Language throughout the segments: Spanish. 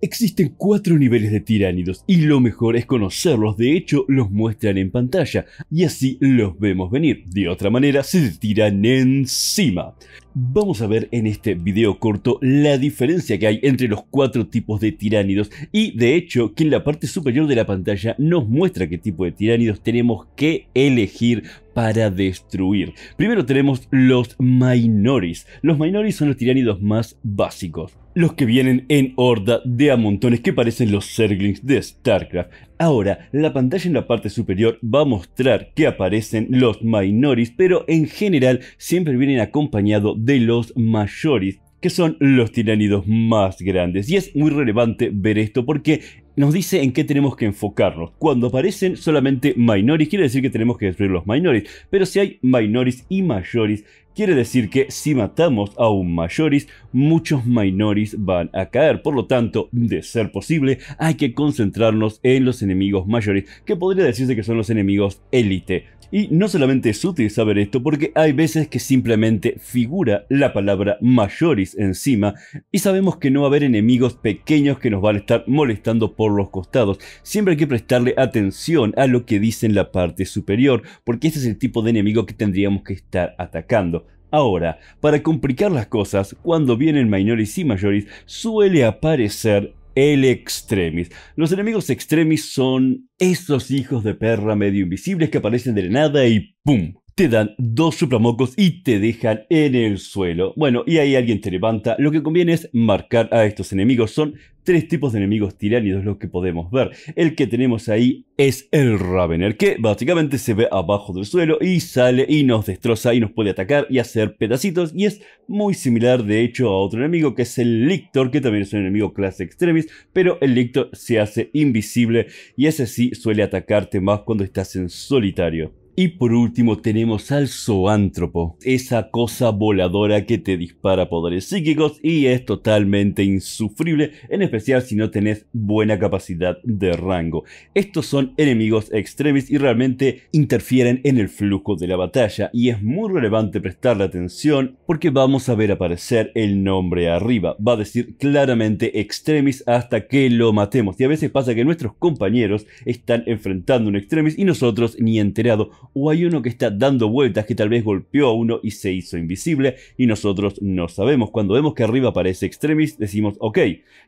Existen cuatro niveles de tiránidos y lo mejor es conocerlos, de hecho los muestran en pantalla y así los vemos venir, de otra manera se tiran encima. Vamos a ver en este video corto la diferencia que hay entre los cuatro tipos de tiránidos y de hecho que en la parte superior de la pantalla nos muestra qué tipo de tiránidos tenemos que elegir para destruir. Primero tenemos los Minoris. Los Minoris son los tiránidos más básicos. Los que vienen en horda de a montones que parecen los Zerglings de StarCraft. Ahora, la pantalla en la parte superior va a mostrar que aparecen los Minoris, pero en general siempre vienen acompañados de los mayores, que son los tiranidos más grandes. Y es muy relevante ver esto porque nos dice en qué tenemos que enfocarnos. Cuando aparecen solamente Minoris quiere decir que tenemos que destruir los Minoris, Pero si hay Minoris y mayores, quiere decir que si matamos a un mayoris, muchos Minoris van a caer. Por lo tanto, de ser posible, hay que concentrarnos en los enemigos mayores, que podría decirse que son los enemigos élite. Y no solamente es útil saber esto porque hay veces que simplemente figura la palabra mayoris encima y sabemos que no va a haber enemigos pequeños que nos van a estar molestando por los costados. Siempre hay que prestarle atención a lo que dice en la parte superior porque este es el tipo de enemigo que tendríamos que estar atacando. Ahora, para complicar las cosas, cuando vienen mayores y mayores suele aparecer el extremis. Los enemigos extremis son esos hijos de perra medio invisibles que aparecen de la nada y ¡pum! te dan dos supramocos y te dejan en el suelo. Bueno, y ahí alguien te levanta. Lo que conviene es marcar a estos enemigos. Son tres tipos de enemigos tiránidos los que podemos ver. El que tenemos ahí es el Ravener, que básicamente se ve abajo del suelo y sale y nos destroza y nos puede atacar y hacer pedacitos. Y es muy similar de hecho a otro enemigo que es el Lictor, que también es un enemigo clase extremis, pero el Lictor se hace invisible y ese sí suele atacarte más cuando estás en solitario. Y por último tenemos al zoántropo, esa cosa voladora que te dispara poderes psíquicos y es totalmente insufrible, en especial si no tenés buena capacidad de rango. Estos son enemigos extremis y realmente interfieren en el flujo de la batalla y es muy relevante prestarle atención porque vamos a ver aparecer el nombre arriba. Va a decir claramente extremis hasta que lo matemos y a veces pasa que nuestros compañeros están enfrentando un extremis y nosotros ni enterado o hay uno que está dando vueltas que tal vez golpeó a uno y se hizo invisible y nosotros no sabemos. Cuando vemos que arriba aparece Extremis decimos ok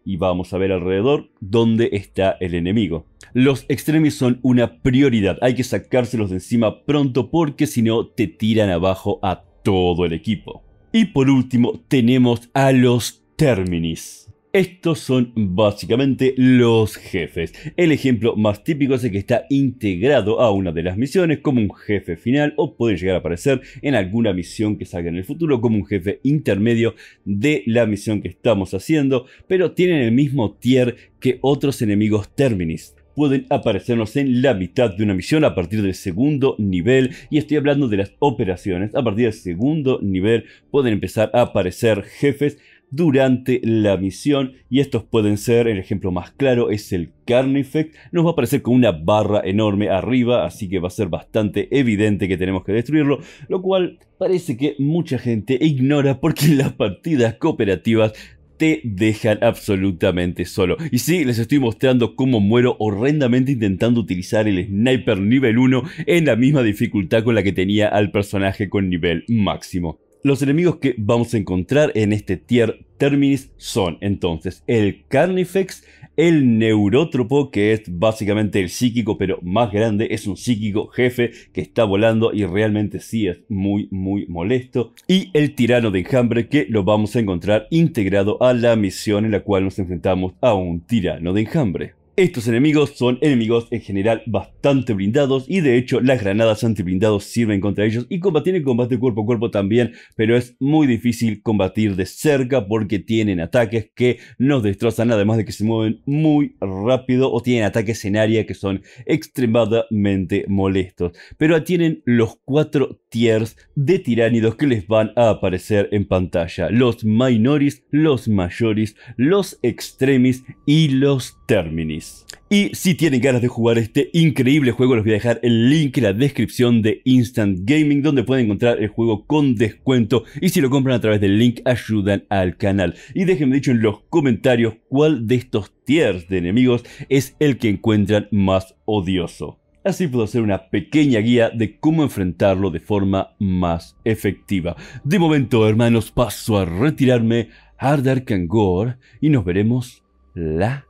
y vamos a ver alrededor dónde está el enemigo. Los Extremis son una prioridad, hay que sacárselos de encima pronto porque si no te tiran abajo a todo el equipo. Y por último tenemos a los Terminis. Estos son básicamente los jefes. El ejemplo más típico es el que está integrado a una de las misiones como un jefe final o puede llegar a aparecer en alguna misión que salga en el futuro como un jefe intermedio de la misión que estamos haciendo, pero tienen el mismo tier que otros enemigos Terminis pueden aparecernos en la mitad de una misión a partir del segundo nivel. Y estoy hablando de las operaciones. A partir del segundo nivel pueden empezar a aparecer jefes durante la misión y estos pueden ser, el ejemplo más claro es el Carnifex, nos va a aparecer con una barra enorme arriba, así que va a ser bastante evidente que tenemos que destruirlo, lo cual parece que mucha gente ignora porque las partidas cooperativas te dejan absolutamente solo. Y sí, les estoy mostrando cómo muero horrendamente intentando utilizar el sniper nivel 1 en la misma dificultad con la que tenía al personaje con nivel máximo. Los enemigos que vamos a encontrar en este tier Terminis son entonces el Carnifex, el Neurótropo, que es básicamente el psíquico, pero más grande, es un psíquico jefe que está volando y realmente sí es muy, muy molesto. Y el Tirano de Enjambre, que lo vamos a encontrar integrado a la misión en la cual nos enfrentamos a un Tirano de Enjambre. Estos enemigos son enemigos en general bastante blindados y de hecho las granadas antiblindados sirven contra ellos y combatir en combate cuerpo a cuerpo también, pero es muy difícil combatir de cerca porque tienen ataques que nos destrozan además de que se mueven muy rápido o tienen ataques en área que son extremadamente molestos. Pero tienen los cuatro tiers de tiránidos que les van a aparecer en pantalla, los minoris, los mayores, los extremis y los terminis. Y si tienen ganas de jugar este increíble juego, les voy a dejar el link en la descripción de Instant Gaming, donde pueden encontrar el juego con descuento. Y si lo compran a través del link, ayudan al canal. Y déjenme dicho en los comentarios cuál de estos tiers de enemigos es el que encuentran más odioso. Así puedo hacer una pequeña guía de cómo enfrentarlo de forma más efectiva. De momento, hermanos, paso a retirarme. Dark Angor y nos veremos la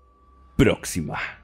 próxima.